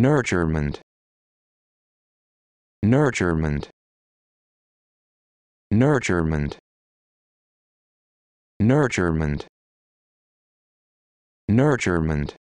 Nurturement. Nurturement. Nurturement. Nurturement. Nurturement.